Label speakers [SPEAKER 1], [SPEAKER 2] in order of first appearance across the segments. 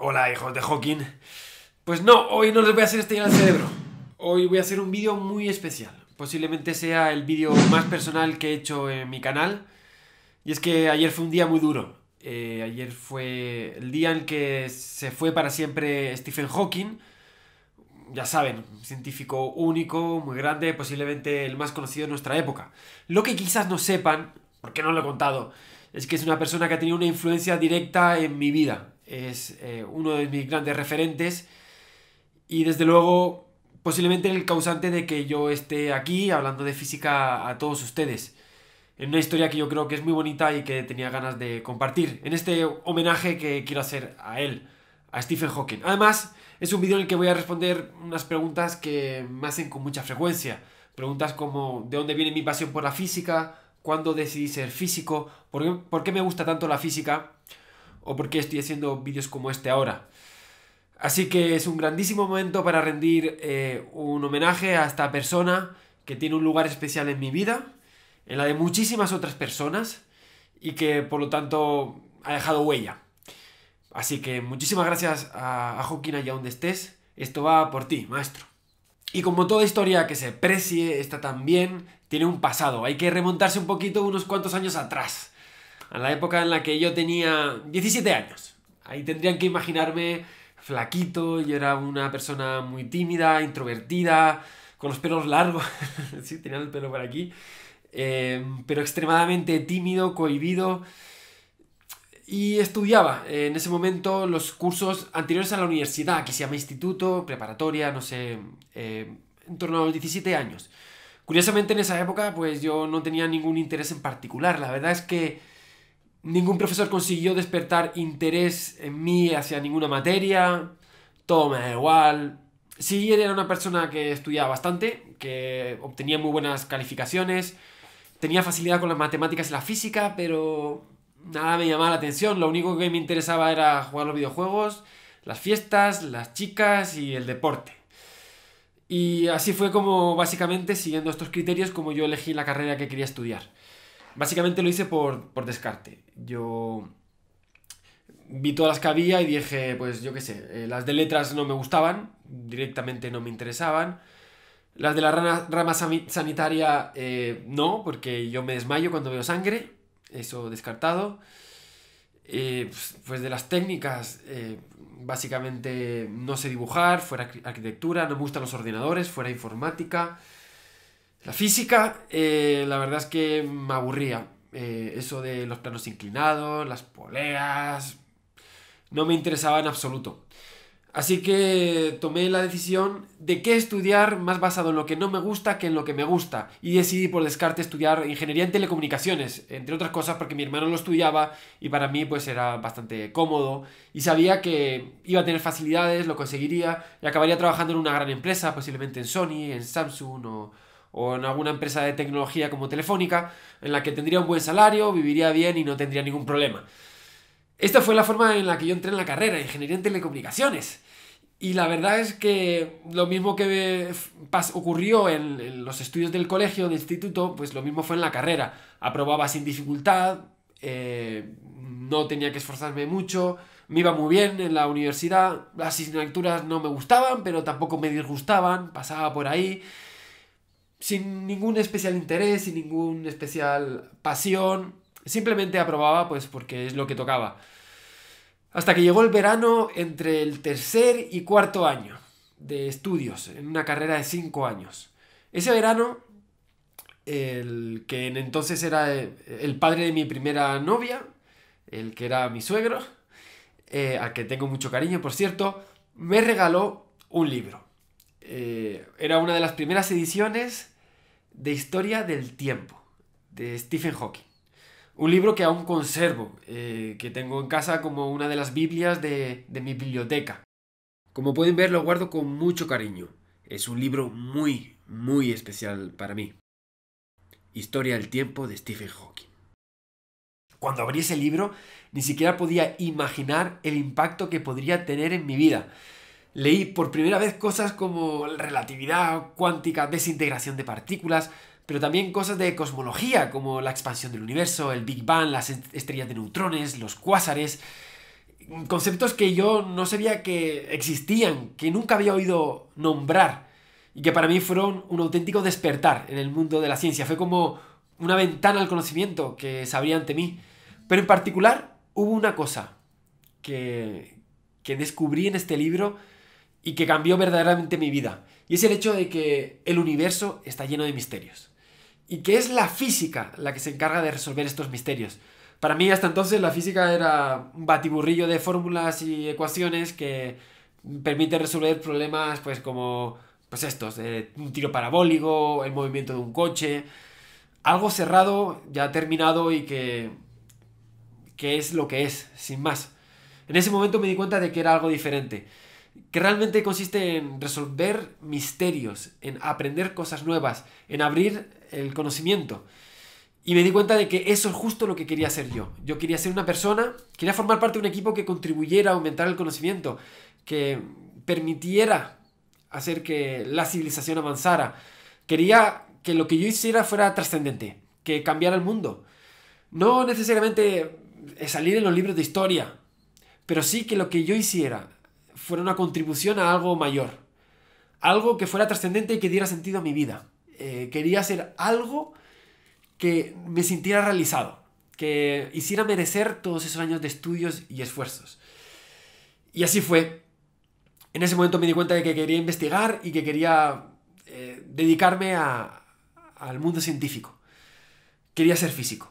[SPEAKER 1] Hola, hijos de Hawking. Pues no, hoy no les voy a hacer este al cerebro. Hoy voy a hacer un vídeo muy especial. Posiblemente sea el vídeo más personal que he hecho en mi canal. Y es que ayer fue un día muy duro. Eh, ayer fue el día en que se fue para siempre Stephen Hawking. Ya saben, científico único, muy grande, posiblemente el más conocido de nuestra época. Lo que quizás no sepan, porque no lo he contado, es que es una persona que ha tenido una influencia directa en mi vida es eh, uno de mis grandes referentes y desde luego posiblemente el causante de que yo esté aquí hablando de física a todos ustedes. En una historia que yo creo que es muy bonita y que tenía ganas de compartir, en este homenaje que quiero hacer a él, a Stephen Hawking. Además, es un vídeo en el que voy a responder unas preguntas que me hacen con mucha frecuencia. Preguntas como ¿de dónde viene mi pasión por la física? ¿Cuándo decidí ser físico? ¿Por por qué me gusta tanto la física? o por qué estoy haciendo vídeos como este ahora. Así que es un grandísimo momento para rendir eh, un homenaje a esta persona que tiene un lugar especial en mi vida, en la de muchísimas otras personas y que por lo tanto ha dejado huella. Así que muchísimas gracias a, a Joaquín allá donde estés. Esto va por ti, maestro. Y como toda historia que se precie, esta también tiene un pasado. Hay que remontarse un poquito unos cuantos años atrás a la época en la que yo tenía 17 años. Ahí tendrían que imaginarme flaquito, yo era una persona muy tímida, introvertida, con los pelos largos, sí, tenía el pelo por aquí, eh, pero extremadamente tímido, cohibido. Y estudiaba en ese momento los cursos anteriores a la universidad, que se llama instituto, preparatoria, no sé, eh, en torno a los 17 años. Curiosamente en esa época pues yo no tenía ningún interés en particular, la verdad es que Ningún profesor consiguió despertar interés en mí hacia ninguna materia. Todo me da igual. Sí, era una persona que estudiaba bastante, que obtenía muy buenas calificaciones. Tenía facilidad con las matemáticas y la física, pero nada me llamaba la atención. Lo único que me interesaba era jugar los videojuegos, las fiestas, las chicas y el deporte. Y así fue como básicamente, siguiendo estos criterios, como yo elegí la carrera que quería estudiar. Básicamente lo hice por, descarte. Yo vi todas las que había y dije, pues yo qué sé, eh, las de letras no me gustaban, directamente no me interesaban. Las de la rama, sanitaria eh, no, porque yo me desmayo cuando veo sangre, eso descartado. Eh, pues, pues, de las técnicas, básicamente no sé dibujar, fuera arquitectura, no me gustan los ordenadores, fuera informática. La física, eh, la verdad es que me aburría. Eh, eso de los planos inclinados, las poleas, no me interesaba en absoluto. Así que tomé la decisión de qué estudiar más basado en lo que no me gusta que en lo que me gusta. Y decidí por descarte estudiar ingeniería en telecomunicaciones, entre otras cosas porque mi hermano lo estudiaba y para mí pues era bastante cómodo y sabía que iba a tener facilidades, lo conseguiría y acabaría trabajando en una gran empresa, posiblemente en Sony, en Samsung o, o en alguna empresa de tecnología como Telefónica, en la que tendría un buen salario, viviría bien y no tendría ningún problema. Esta fue la forma en la que yo entré en la carrera, ingeniería en telecomunicaciones. Y la verdad es que lo mismo que ocurrió en, los estudios del colegio, del instituto, pues lo mismo fue en la carrera. Aprobaba sin dificultad, eh, no tenía que esforzarme mucho, me iba muy bien en la universidad, las asignaturas no me gustaban, pero tampoco me disgustaban, pasaba por ahí sin ningún especial interés, sin ningún especial pasión. Simplemente aprobaba pues porque es lo que tocaba. Hasta que llegó el verano entre el tercer y cuarto año de estudios, en una carrera de cinco años. Ese verano, el que en entonces era eh, el padre de mi primera novia, el que era mi suegro, eh, al que tengo mucho cariño, por cierto, me regaló un libro. Eh, era una de las primeras ediciones de Historia del Tiempo, de Stephen Hawking. Un libro que aún conservo, eh, que tengo en casa como una de las Biblias de, de mi biblioteca. Como pueden ver, lo guardo con mucho cariño. Es un libro muy, muy especial para mí. Historia del Tiempo de Stephen Hawking. Cuando abrí ese libro, ni siquiera podía imaginar el impacto que podría tener en mi vida. Leí por primera vez cosas como relatividad cuántica, desintegración de partículas, pero también cosas de cosmología como la expansión del universo, el Big Bang, las estrellas de neutrones, los cuásares, conceptos que yo no sabía que existían, que nunca había oído nombrar y que para mí fueron un auténtico despertar en el mundo de la ciencia. Fue como una ventana al conocimiento que se abría ante mí. Pero en particular hubo una cosa que, que descubrí en este libro y que cambió verdaderamente mi vida. Y es el hecho de que el universo está lleno de misterios. Y que es la física la que se encarga de resolver estos misterios. Para mí hasta entonces la física era un batiburrillo de fórmulas y ecuaciones que permite resolver problemas pues como pues estos, un tiro parabólico, el movimiento de un coche, algo cerrado, ya terminado y que, que es lo que es, sin más. En ese momento me di cuenta de que era algo diferente que realmente consiste en resolver misterios, en aprender cosas nuevas, en abrir el conocimiento. Y me di cuenta de que eso es justo lo que quería ser yo. Yo quería ser una persona, quería formar parte de un equipo que contribuyera a aumentar el conocimiento, que permitiera hacer que la civilización avanzara. Quería que lo que yo hiciera fuera trascendente, que cambiara el mundo. No necesariamente salir en los libros de historia, pero sí que lo que yo hiciera fuera una contribución a algo mayor, algo que fuera trascendente y que diera sentido a mi vida. Eh, quería hacer algo que me sintiera realizado, que hiciera merecer todos esos años de estudios y esfuerzos. Y así fue. En ese momento me di cuenta de que quería investigar y que quería eh, dedicarme al mundo científico. Quería ser físico.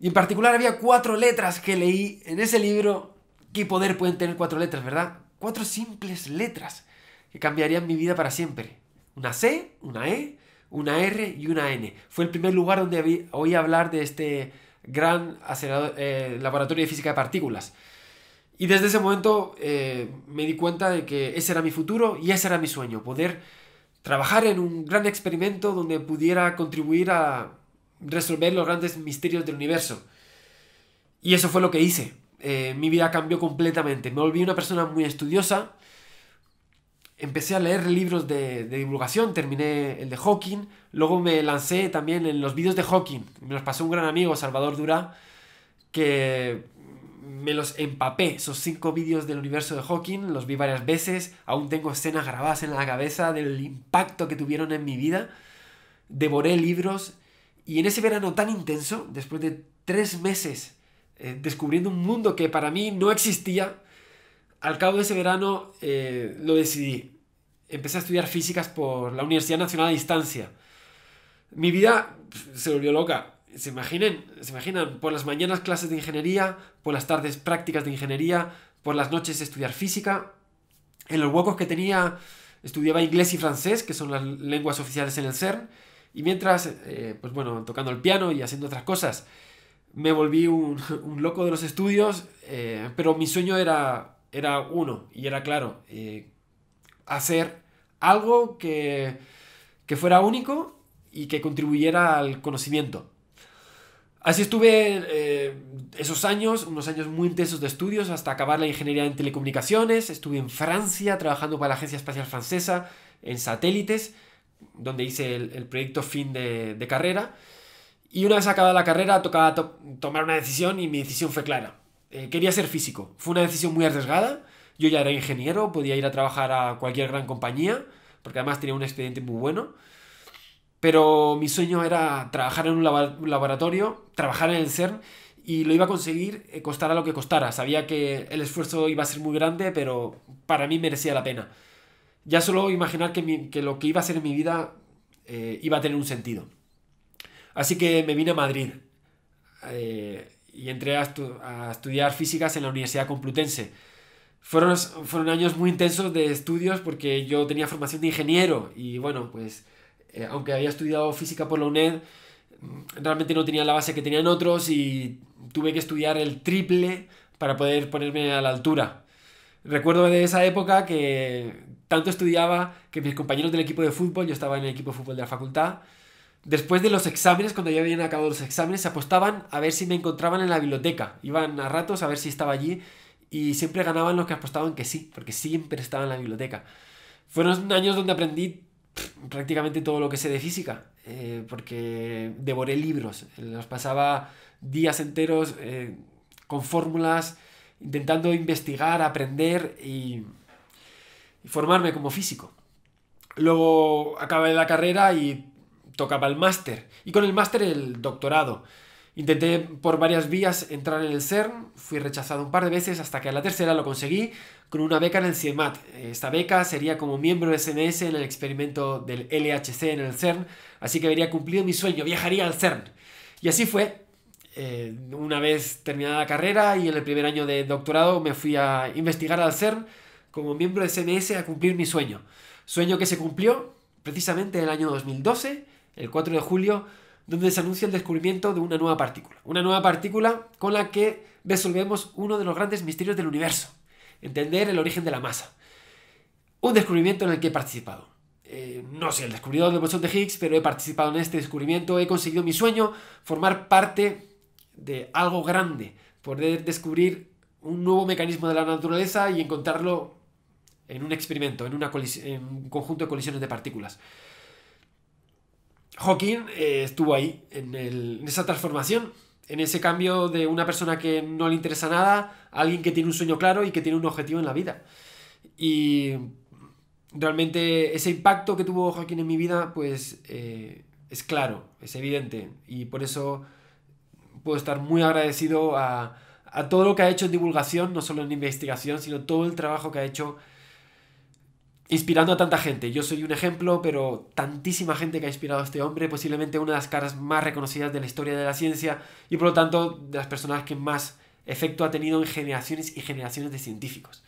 [SPEAKER 1] Y en particular había cuatro letras que leí en ese libro. ¿Qué poder pueden tener cuatro letras, verdad? Cuatro simples letras que cambiarían mi vida para siempre. Una C, una E, una R y una N. Fue el primer lugar donde oí hablar de este gran eh, laboratorio de física de partículas. Y desde ese momento eh, me di cuenta de que ese era mi futuro y ese era mi sueño, poder trabajar en un gran experimento donde pudiera contribuir a resolver los grandes misterios del universo. Y eso fue lo que hice. Eh, mi vida cambió completamente. Me volví una persona muy estudiosa. Empecé a leer libros de, divulgación, terminé el de Hawking, luego me lancé también en los vídeos de Hawking. Me los pasó un gran amigo, Salvador Dura que me los empapé, esos cinco vídeos del universo de Hawking, los vi varias veces, aún tengo escenas grabadas en la cabeza del impacto que tuvieron en mi vida, devoré libros y en ese verano tan intenso, después de tres meses eh, descubriendo un mundo que para mí no existía. Al cabo de ese verano eh, lo decidí. Empecé a estudiar físicas por la Universidad Nacional a Distancia. Mi vida se volvió loca. ¿Se, imaginen? ¿Se imaginan? Por las mañanas clases de ingeniería, por las tardes prácticas de ingeniería, por las noches estudiar física. En los huecos que tenía estudiaba inglés y francés, que son las lenguas oficiales en el CERN. Y mientras, eh, pues bueno, tocando el piano y haciendo otras cosas, me volví un, loco de los estudios, eh, pero mi sueño era, era uno, y era claro, eh, hacer algo que, que fuera único y que contribuyera al conocimiento. Así estuve eh, esos años, unos años muy intensos de estudios, hasta acabar la ingeniería en telecomunicaciones. Estuve en Francia trabajando para la Agencia Espacial Francesa en satélites, donde hice el, proyecto fin de, de carrera. Y una vez acabada la carrera, tocaba tomar una decisión y mi decisión fue clara. Eh, quería ser físico. Fue una decisión muy arriesgada. Yo ya era ingeniero, podía ir a trabajar a cualquier gran compañía, porque además tenía un expediente muy bueno. Pero mi sueño era trabajar en un, laboratorio, trabajar en el CERN y lo iba a conseguir eh, costara lo que costara. Sabía que el esfuerzo iba a ser muy grande, pero para mí merecía la pena. Ya solo imaginar que, lo que iba a ser en mi vida eh, iba a tener un sentido. Así que me vine a Madrid eh, y entré a, estudiar físicas en la Universidad Complutense. Fueron, fueron años muy intensos de estudios porque yo tenía formación de ingeniero y bueno, pues eh, aunque había estudiado física por la UNED, mm, realmente no tenía la base que tenían otros y tuve que estudiar el triple para poder ponerme a la altura. Recuerdo de esa época que tanto estudiaba que mis compañeros del equipo de fútbol, yo estaba en el equipo de fútbol de la facultad, Después de los exámenes, cuando ya habían acabado los exámenes, apostaban a ver si me encontraban en la biblioteca. Iban a ratos a ver si estaba allí y siempre ganaban los que apostaban que sí, porque siempre estaba en la biblioteca. Fueron años donde aprendí prácticamente todo lo que sé de física, eh, porque devoré libros, los pasaba días enteros eh, con fórmulas, intentando investigar, aprender y, y formarme como físico. Luego acabé la carrera y tocaba el máster y con el máster el doctorado. Intenté por varias vías entrar en el CERN, fui rechazado un par de veces hasta que a la tercera lo conseguí con una beca en el CIEMAT. Esta beca sería como miembro de sns en el experimento del LHC en el CERN, así que habría cumplido mi sueño, viajaría al CERN. Y así fue. Eh, una vez terminada la carrera y en el primer año de doctorado me fui a investigar al CERN como miembro de CMS a cumplir mi sueño. Sueño que se cumplió precisamente en el año 2012 el 4 de julio, donde se anuncia el descubrimiento de una nueva partícula. Una nueva partícula con la que resolvemos uno de los grandes misterios del universo, entender el origen de la masa. Un descubrimiento en el que he participado. Eh, no soy el descubridor del bosón de Higgs, pero he participado en este descubrimiento, he conseguido mi sueño, formar parte de algo grande, poder descubrir un nuevo mecanismo de la naturaleza y encontrarlo en un experimento, en un conjunto de colisiones de partículas. Joaquín eh, estuvo ahí en, esa transformación, en ese cambio de una persona que no le interesa nada a alguien que tiene un sueño claro y que tiene un objetivo en la vida. Y realmente ese impacto que tuvo Joaquín en mi vida, pues eh, es claro, es evidente. Y por eso puedo estar muy agradecido a, a todo lo que ha hecho en divulgación, no solo en investigación, sino todo el trabajo que ha hecho inspirando a tanta gente. Yo soy un ejemplo, pero tantísima gente que ha inspirado a este hombre, posiblemente una de las caras más reconocidas de la historia de la ciencia y por lo tanto de las personas que más efecto ha tenido en generaciones y generaciones de científicos.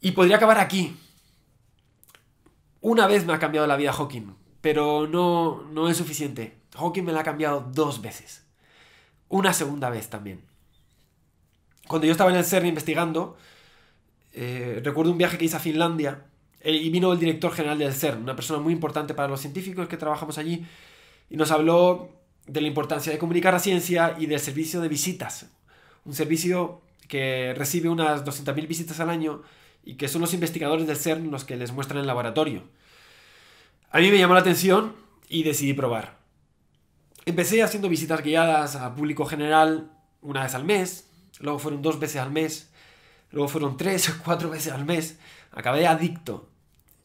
[SPEAKER 1] Y podría acabar aquí. Una vez me ha cambiado la vida Hawking, pero no, no es suficiente. Hawking me la ha cambiado dos veces. Una segunda vez también. Cuando yo estaba en el CERN investigando, eh, recuerdo un viaje que hice a Finlandia eh, y vino el director general del CERN, una persona muy importante para los científicos que trabajamos allí, y nos habló de la importancia de comunicar la ciencia y del servicio de visitas. Un servicio que recibe unas 200.000 visitas al año y que son los investigadores del CERN los que les muestran el laboratorio. A mí me llamó la atención y decidí probar. Empecé haciendo visitas guiadas a público general una vez al mes, luego fueron dos veces al mes, Luego fueron tres o cuatro veces al mes. Acabé adicto.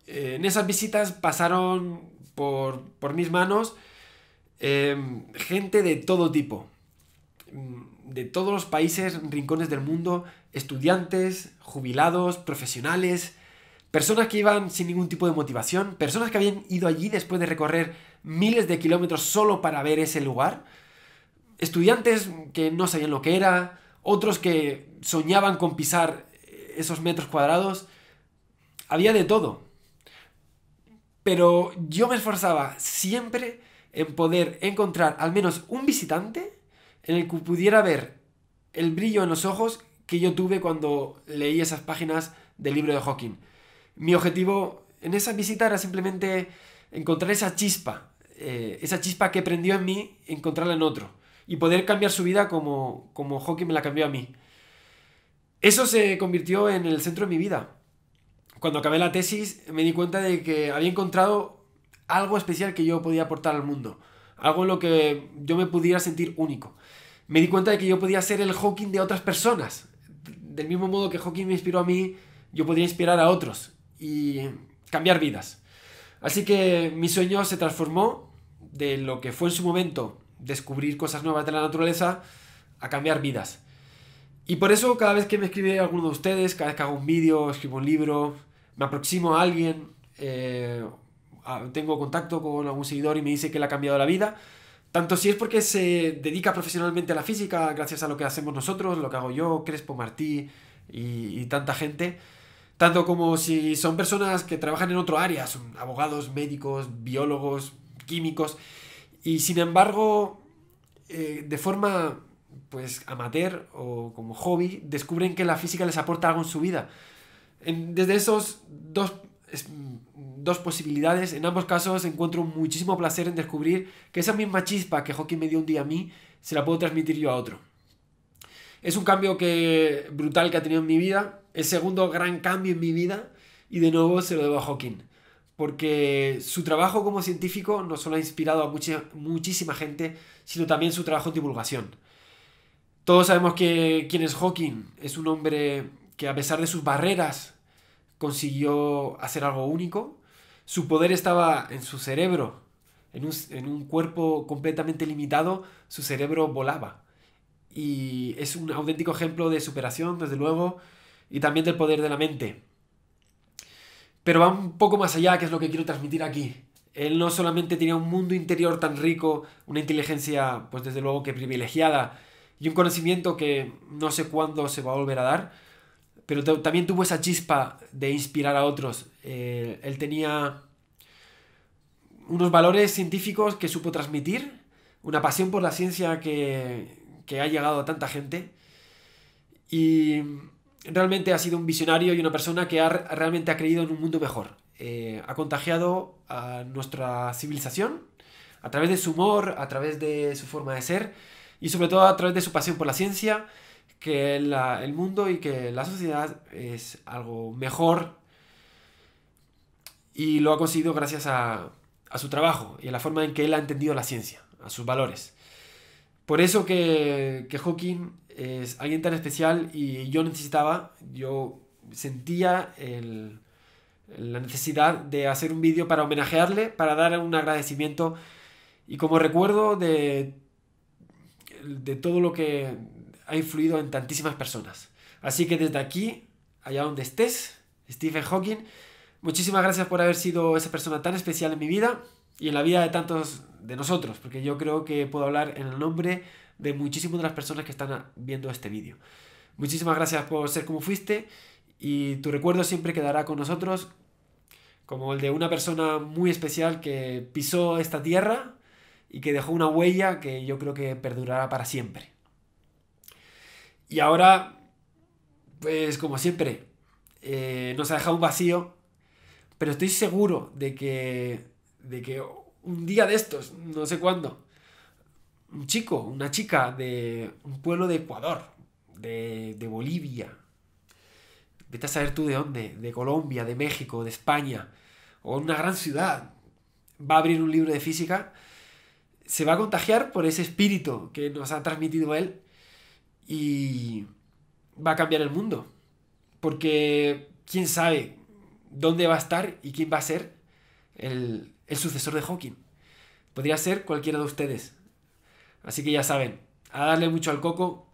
[SPEAKER 1] en esas visitas pasaron por, mis manos em, gente de todo tipo. De todos los países, rincones del mundo, estudiantes, jubilados, profesionales, personas que iban sin ningún tipo de motivación, personas que habían ido allí después de recorrer miles de kilómetros solo para ver ese lugar, estudiantes que no sabían lo que era, otros que soñaban con pisar eh, esos metros cuadrados, había de todo. Pero yo me esforzaba siempre en poder encontrar al menos un visitante en el que pudiera ver el brillo en los ojos que yo tuve cuando leí esas páginas del libro de Hawking. Mi objetivo en esa visita era simplemente encontrar esa chispa, eh, esa chispa que prendió en mí, encontrarla en otro y poder cambiar su vida como, como hockey me la cambió a mí. Eso se convirtió en el centro de mi vida. Cuando acabé la tesis me di cuenta de que había encontrado algo especial que yo podía aportar al mundo, algo en lo que yo me pudiera sentir único. Me di cuenta de que yo podía ser el Hawking de otras personas. Del mismo modo que Hawking me inspiró a mí, yo podía inspirar a otros y cambiar vidas. Así que mi sueño se transformó de lo que fue en su momento descubrir cosas nuevas de la naturaleza, a cambiar vidas. Y por eso cada vez que me escribe alguno de ustedes, cada vez que hago un vídeo, escribo un libro, me aproximo a alguien, eh, tengo contacto con algún seguidor y me dice que le ha cambiado la vida, tanto si es porque se dedica profesionalmente a la física, gracias a lo que hacemos nosotros, lo que hago yo, Crespo Martí y, y tanta gente, tanto como si son personas que trabajan en otro área, son abogados, médicos, biólogos, químicos, y sin embargo, eh, de forma pues amateur o como hobby, descubren que la física les aporta algo en su vida. desde esos dos, posibilidades, en ambos casos encuentro muchísimo placer en descubrir que esa misma chispa que Hawking me dio un día a mí, se la puedo transmitir yo a otro. Es un cambio que, brutal que ha tenido en mi vida, el segundo gran cambio en mi vida, y de nuevo se lo debo a Hawking porque su trabajo como científico no solo ha inspirado a muchísima gente, sino también su trabajo en divulgación. Todos sabemos que quien es Hawking es un hombre que a pesar de sus barreras consiguió hacer algo único. Su poder estaba en su cerebro, en un cuerpo completamente limitado, su cerebro volaba. Y es un auténtico ejemplo de superación, desde luego, y también del poder de la mente. Pero va un poco más allá, que es lo que quiero transmitir aquí. Él no solamente tenía un mundo interior tan rico, una inteligencia, pues desde luego que privilegiada, y un conocimiento que no sé cuándo se va a volver a dar, pero también tuvo esa chispa de inspirar a otros. Eh, él tenía unos valores científicos que supo transmitir, una pasión por la ciencia que, que ha llegado a tanta gente, y realmente ha sido un visionario y una persona que ha, realmente ha creído en un mundo mejor. Eh, ha contagiado a nuestra civilización a través de su humor, a través de su forma de ser y sobre todo a través de su pasión por la ciencia, que el mundo y que la sociedad es algo mejor y lo ha conseguido gracias a, su trabajo y a la forma en que él ha entendido la ciencia, a sus valores. Por eso que, que Hawking es alguien tan especial y yo necesitaba, yo sentía la necesidad de hacer un vídeo para homenajearle, para darle un agradecimiento y como recuerdo de, de todo lo que ha influido en tantísimas personas. Así que desde aquí, allá donde estés, Stephen Hawking, muchísimas gracias por haber sido esa persona tan especial en mi vida y en la vida de tantos de nosotros, porque yo creo que puedo hablar en el nombre de muchísimas de las personas que están viendo este vídeo. Muchísimas gracias por ser como fuiste y tu recuerdo siempre quedará con nosotros como el de una persona muy especial que pisó esta tierra y que dejó una huella que yo creo que perdurará para siempre. Y ahora, pues como siempre, eh, nos ha dejado un vacío, pero estoy seguro de que, de que un día de estos, no sé cuándo, un chico, una chica de un pueblo de Ecuador, de, Bolivia, vete a saber tú de dónde, de Colombia, de México, de España, o una gran ciudad, va a abrir un libro de física, se va a contagiar por ese espíritu que nos ha transmitido él y va a cambiar el mundo. Porque quién sabe dónde va a estar y quién va a ser el, el sucesor de Hawking. Podría ser cualquiera de ustedes. Así que ya saben, a darle mucho al coco,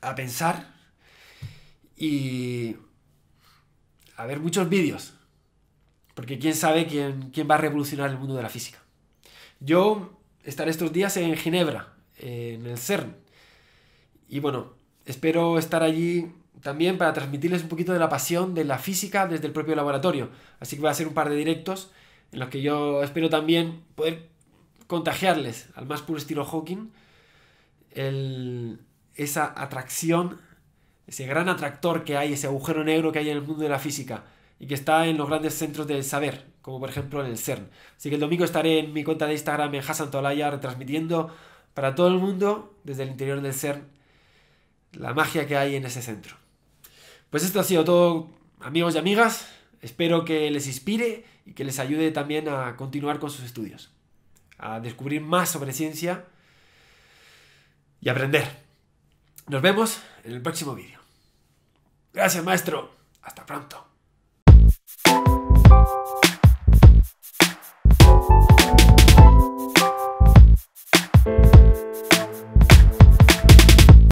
[SPEAKER 1] a pensar y a ver muchos vídeos. Porque quién sabe quién, quién va a revolucionar el mundo de la física. Yo estaré estos días en Ginebra, en el CERN. Y bueno, espero estar allí también para transmitirles un poquito de la pasión de la física desde el propio laboratorio. Así que voy a hacer un par de directos en los que yo espero también poder contagiarles al más puro estilo Hawking esa atracción, ese gran atractor que hay, ese agujero negro que hay en el mundo de la física y que está en los grandes centros del saber, como por ejemplo en el CERN. Así que el domingo estaré en mi cuenta de Instagram en Hassan Tolaya retransmitiendo para todo el mundo desde el interior del CERN la magia que hay en ese centro. Pues esto ha sido todo, amigos y amigas. Espero que les inspire y que les ayude también a continuar con sus estudios a descubrir más sobre ciencia y aprender. Nos vemos en el próximo vídeo. Gracias maestro. Hasta pronto.